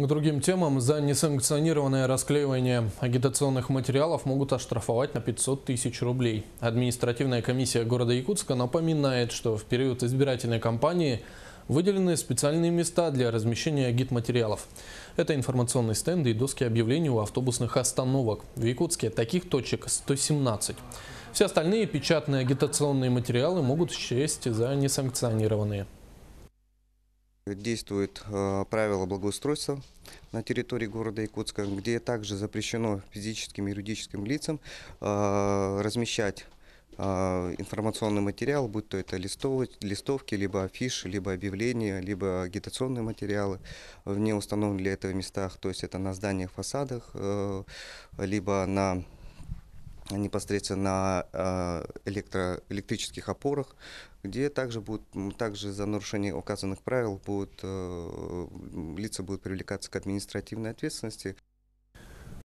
К другим темам за несанкционированное расклеивание агитационных материалов могут оштрафовать на 500 тысяч рублей. Административная комиссия города Якутска напоминает, что в период избирательной кампании выделены специальные места для размещения агитматериалов. Это информационные стенды и доски объявлений у автобусных остановок. В Якутске таких точек 117. Все остальные печатные агитационные материалы могут счесть за несанкционированные. Действует э, правило благоустройства на территории города Якутска, где также запрещено физическим и юридическим лицам э, размещать э, информационный материал, будь то это листовки, либо афиши, либо объявления, либо агитационные материалы в неустановленных для этого местах, то есть это на зданиях, фасадах, либо на непосредственно на а, электро, электрических опорах, где также, будут, ну, также за нарушение указанных правил будут, э, лица будут привлекаться к административной ответственности.